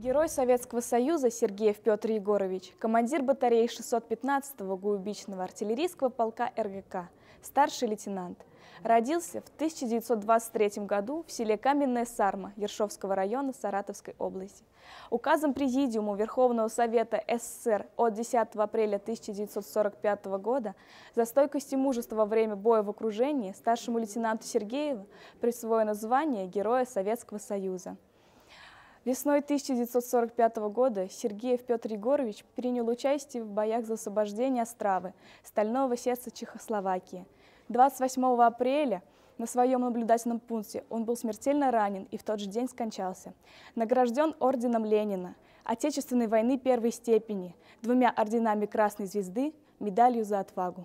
Герой Советского Союза Сергеев Петр Егорович, командир батареи 615-го губичного артиллерийского полка РГК, старший лейтенант. Родился в 1923 году в селе Каменная Сарма Ершовского района Саратовской области. Указом Президиума Верховного Совета СССР от 10 апреля 1945 года за стойкость и мужество во время боя в окружении старшему лейтенанту Сергееву присвоено звание Героя Советского Союза. Весной 1945 года Сергеев Петр Егорович принял участие в боях за освобождение Остравы, стального сердца Чехословакии. 28 апреля на своем наблюдательном пункте он был смертельно ранен и в тот же день скончался. Награжден орденом Ленина, Отечественной войны первой степени, двумя орденами Красной Звезды, медалью за отвагу.